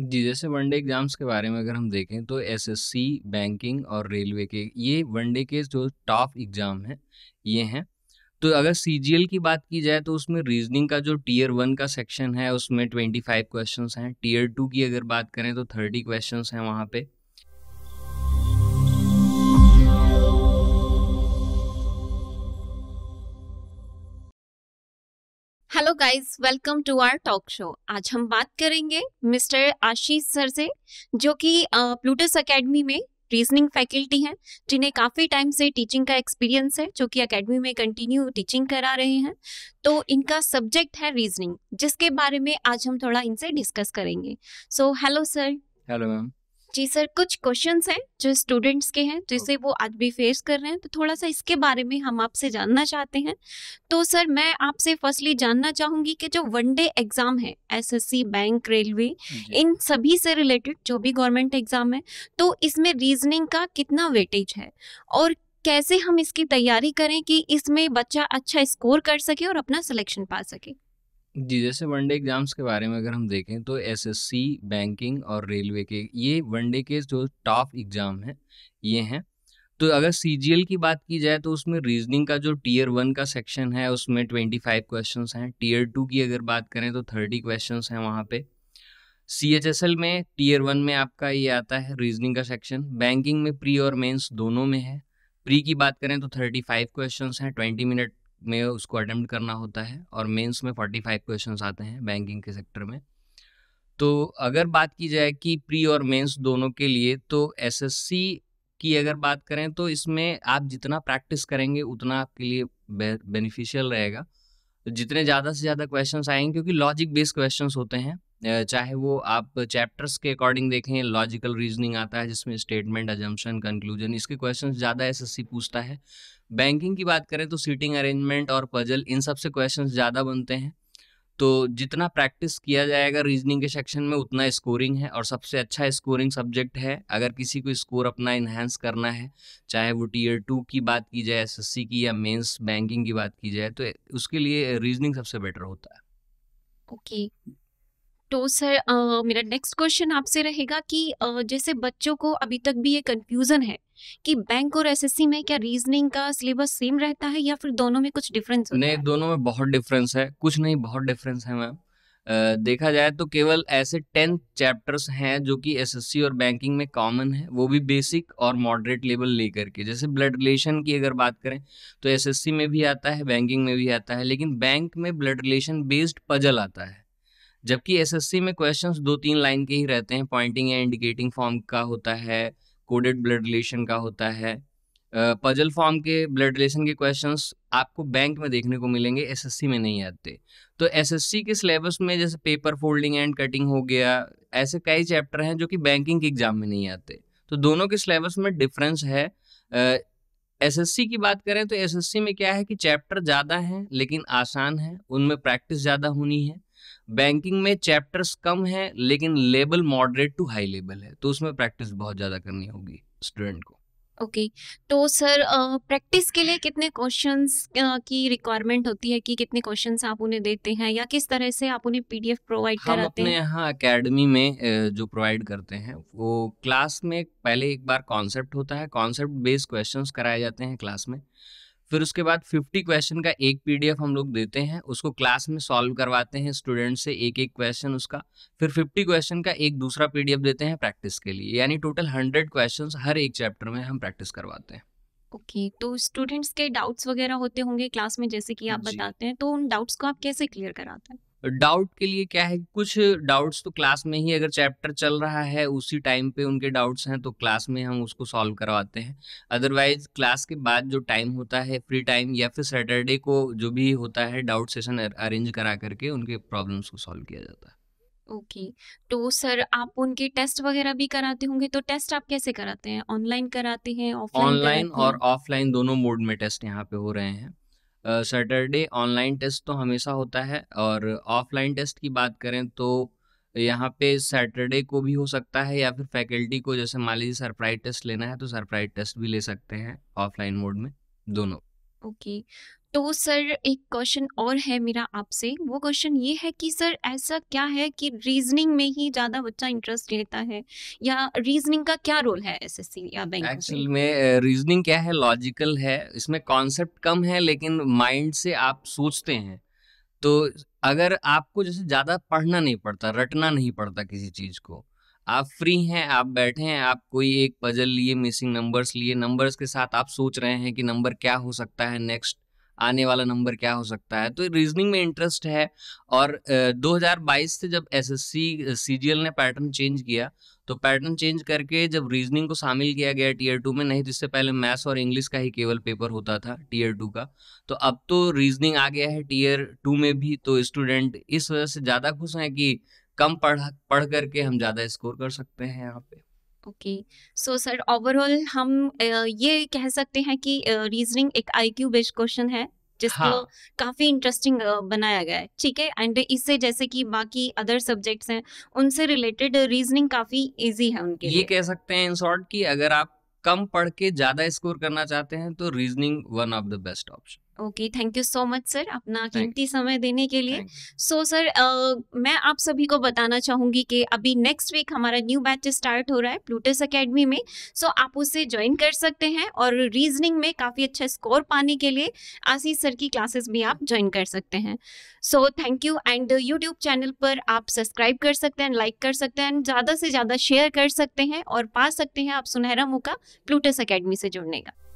जी जैसे one day exams के बारे में अगर हम देखें तो एसएससी बैंकिंग और रेलवे के ये वनडे के जो टॉप एग्ज़ाम हैं ये हैं तो अगर सीजीएल की बात की जाए तो उसमें रीजनिंग का जो टीयर वन का सेक्शन है उसमें ट्वेंटी फाइव क्वेश्चन हैं टीयर टू की अगर बात करें तो थर्टी क्वेश्चन हैं वहाँ पे hello guys welcome to R talk show आज हम बात करेंगे मिस्टर आशीष सर से जो कि प्लूटस एकेडमी में रीजनिंग फैकल्टी हैं जिन्हें काफ़ी टाइम से टीचिंग का एक्सपीरियंस है जो कि एकेडमी में कंटिन्यू टीचिंग करा रहे हैं तो इनका सब्जेक्ट है रीजनिंग जिसके बारे में आज हम थोड़ा इनसे डिस्कस करेंगे so hello sir hello ma'am जी सर कुछ क्वेश्चंस हैं जो स्टूडेंट्स के हैं जिसे वो आज भी फेस कर रहे हैं तो थोड़ा सा इसके बारे में हम आपसे जानना चाहते हैं तो सर मैं आपसे फर्स्टली जानना चाहूंगी कि जो वनडे एग्जाम है एसएससी बैंक रेलवे इन सभी से रिलेटेड जो भी गवर्नमेंट एग्जाम है तो इसमें रीजनिंग का कितना वेटेज है और कैसे हम इसकी तैयारी करें कि इसमें बच्चा अच्छा स्कोर कर सके और अपना सिलेक्शन पा सके जी जैसे वनडे एग्ज़ाम्स के बारे में अगर हम देखें तो एसएससी बैंकिंग और रेलवे के ये वनडे के जो टॉप एग्ज़ाम हैं ये हैं तो अगर सी की बात की जाए तो उसमें रीजनिंग का जो टीयर वन का सेक्शन है उसमें ट्वेंटी फाइव क्वेश्चन हैं टीयर टू की अगर बात करें तो थर्टी क्वेश्चन हैं वहाँ पे सी एच एस एल में टीयर वन में आपका ये आता है रीजनिंग का सेक्शन बैंकिंग में प्री और मेंस दोनों में है प्री की बात करें तो थर्टी फाइव क्वेश्चन हैं ट्वेंटी मिनट में उसको अटैम्प्ट करना होता है और मेंस में फोर्टी फाइव क्वेश्चन आते हैं बैंकिंग के सेक्टर में तो अगर बात की जाए कि प्री और मेंस दोनों के लिए तो एसएससी की अगर बात करें तो इसमें आप जितना प्रैक्टिस करेंगे उतना आपके लिए बेनिफिशियल रहेगा तो जितने ज़्यादा से ज़्यादा क्वेश्चंस आएंगे क्योंकि लॉजिक बेस्ड क्वेश्चंस होते हैं चाहे वो आप चैप्टर्स के अकॉर्डिंग देखें लॉजिकल रीजनिंग आता है जिसमें स्टेटमेंट अजम्पशन कंक्लूजन इसके क्वेश्चन ज़्यादा एसएससी पूछता है बैंकिंग की बात करें तो सीटिंग अरेंजमेंट और पजल इन सब से क्वेश्चन ज़्यादा बनते हैं तो जितना प्रैक्टिस किया जाएगा रीजनिंग के सेक्शन में उतना स्कोरिंग है और सबसे अच्छा स्कोरिंग सब्जेक्ट है अगर किसी को स्कोर अपना इन्हेंस करना है चाहे वो टीयर टू की बात की जाए एस की या मेंस बैंकिंग की बात की जाए तो उसके लिए रीजनिंग सबसे बेटर होता है ओके okay. तो सर मेरा नेक्स्ट क्वेश्चन आपसे रहेगा कि जैसे बच्चों को अभी तक भी ये कंफ्यूजन है कि बैंक और एसएससी में क्या रीजनिंग का सिलेबस सेम रहता है या फिर दोनों में कुछ डिफरेंस नहीं दोनों में बहुत डिफरेंस है कुछ नहीं बहुत डिफरेंस है मैम देखा जाए तो केवल ऐसे टेन चैप्टर्स हैं जो कि एसएससी और बैंकिंग में कॉमन है वो भी बेसिक और मॉडरेट लेवल लेकर के जैसे ब्लड रिलेशन की अगर बात करें तो एसएससी में भी आता है बैंकिंग में भी आता है लेकिन बैंक में ब्लड रिलेशन बेस्ड पजल आता है जबकि एसएससी में क्वेश्चंस दो तीन लाइन के ही रहते हैं पॉइंटिंग या इंडिकेटिंग फॉर्म का होता है कोडेड ब्लड रिलेशन का होता है पजल फॉर्म के ब्लड रिलेशन के क्वेश्चंस आपको बैंक में देखने को मिलेंगे एसएससी में नहीं आते तो एसएससी के सिलेबस में जैसे पेपर फोल्डिंग एंड कटिंग हो गया ऐसे कई चैप्टर हैं जो कि बैंकिंग के एग्जाम में नहीं आते तो दोनों के सिलेबस में डिफरेंस है एसएससी की बात करें तो एसएससी में क्या है कि चैप्टर ज़्यादा हैं लेकिन आसान है उनमें प्रैक्टिस ज़्यादा होनी है बैंकिंग में चैप्टर्स कम हैं लेकिन level moderate to high level है तो उसमें प्रैक्टिस बहुत ज़्यादा करनी होगी स्टूडेंट को ओके okay. तो सर प्रैक्टिस के लिए कितने क्वेश्चंस की रिक्वायरमेंट होती है कि कितने क्वेश्चंस आप उन्हें देते हैं या किस तरह से आप उन्हें पीडीएफ प्रोवाइड कराते हैं हम अपने यहाँ एकेडमी में जो प्रोवाइड करते हैं वो क्लास में पहले एक बार कॉन्सेप्ट होता है कॉन्सेप्ट बेस्ड क्वेश्चंस कराए जाते हैं क्लास में फिर उसके बाद 50 क्वेश्चन का एक पीडीएफ हम लोग देते हैं उसको क्लास में सॉल्व करवाते हैं स्टूडेंट से एक एक क्वेश्चन उसका फिर 50 क्वेश्चन का एक दूसरा पीडीएफ देते हैं प्रैक्टिस के लिए यानी टोटल 100 क्वेश्चंस हर एक चैप्टर में हम प्रैक्टिस करवाते हैं ओके okay, तो स्टूडेंट्स के डाउट्स वगैरह होते होंगे क्लास में जैसे कि आप बताते हैं तो उन डाउट्स को आप कैसे क्लियर कराते हैं डाउट के लिए क्या है कुछ डाउट्स तो क्लास में ही अगर चैप्टर चल रहा है उसी टाइम पे उनके डाउट्स हैं तो क्लास में हम उसको सॉल्व करवाते हैं अदरवाइज क्लास के बाद जो टाइम होता है फ्री टाइम या फिर सैटरडे को जो भी होता है डाउट सेशन अरेंज करा करके उनके प्रॉब्लम्स को सॉल्व किया जाता है ओके okay. तो सर आप उनके टेस्ट वगैरह भी कराते होंगे तो टेस्ट आप कैसे कराते हैं ऑनलाइन कराते हैं ऑनलाइन और ऑफलाइन दोनों मोड में टेस्ट यहाँ पे हो रहे हैं सैटरडे ऑनलाइन टेस्ट तो हमेशा होता है और ऑफलाइन टेस्ट की बात करें तो यहाँ पे सैटरडे को भी हो सकता है या फिर फैकल्टी को जैसे मान लीजिए सरप्राइज टेस्ट लेना है तो सरप्राइज टेस्ट भी ले सकते हैं ऑफलाइन मोड में दोनों ओके okay. तो सर एक क्वेश्चन और है मेरा आपसे वो क्वेश्चन ये है कि सर ऐसा क्या है कि रीजनिंग में ही ज्यादा बच्चा इंटरेस्ट लेता है या रीजनिंग का क्या रोल है एसएससी या बैंक एक्चुअल में रीजनिंग क्या है लॉजिकल है इसमें कॉन्सेप्ट कम है लेकिन माइंड से आप सोचते हैं तो अगर आपको जैसे ज़्यादा पढ़ना नहीं पड़ता रटना नहीं पड़ता किसी चीज़ को आप फ्री हैं आप बैठे हैं आप कोई एक पजल लिए मिसिंग नंबर्स लिए नंबर्स के साथ आप सोच रहे हैं कि नंबर क्या हो सकता है नेक्स्ट आने वाला नंबर क्या हो सकता है तो रीजनिंग में इंटरेस्ट है और 2022 से जब एसएससी सीजीएल ने पैटर्न चेंज किया तो पैटर्न चेंज करके जब रीजनिंग को शामिल किया गया टीयर टू में नहीं तो इससे पहले मैथ्स और इंग्लिश का ही केवल पेपर होता था टीयर टू का तो अब तो रीजनिंग आ गया है टीयर टू में भी तो स्टूडेंट इस वजह से ज़्यादा खुश हैं कि कम पढ़ पढ़ करके हम ज़्यादा स्कोर कर सकते हैं यहाँ पे ओके सो सर ओवरऑल हम ये कह सकते हैं कि रीजनिंग एक आईक्यू बेस्ड क्वेश्चन है जिसको हाँ. काफी इंटरेस्टिंग बनाया गया है ठीक है एंड इससे जैसे कि बाकी अदर सब्जेक्ट्स हैं उनसे रिलेटेड रीजनिंग काफी इजी है उनके ये लिए। कह सकते हैं इन शॉर्ट कि अगर आप कम पढ़ के ज्यादा स्कोर करना चाहते हैं तो reasoning one of the best option okay thank you so much sir अपना कीमती समय देने के लिए सो सर so, uh, मैं आप सभी को बताना चाहूँगी कि अभी नेक्स्ट वीक हमारा न्यू बैच स्टार्ट हो रहा है प्लूटस अकेडमी में सो so, आप उससे ज्वाइन कर सकते हैं और रीजनिंग में काफ़ी अच्छा स्कोर पाने के लिए आशीष सर की क्लासेस भी आप ज्वाइन कर सकते हैं so thank you and YouTube channel पर आप सब्सक्राइब कर सकते हैं लाइक कर सकते हैं ज़्यादा से ज़्यादा शेयर कर सकते हैं और पा सकते हैं आप सुनहरा मौका प्लूटस अकेडमी से जुड़ने का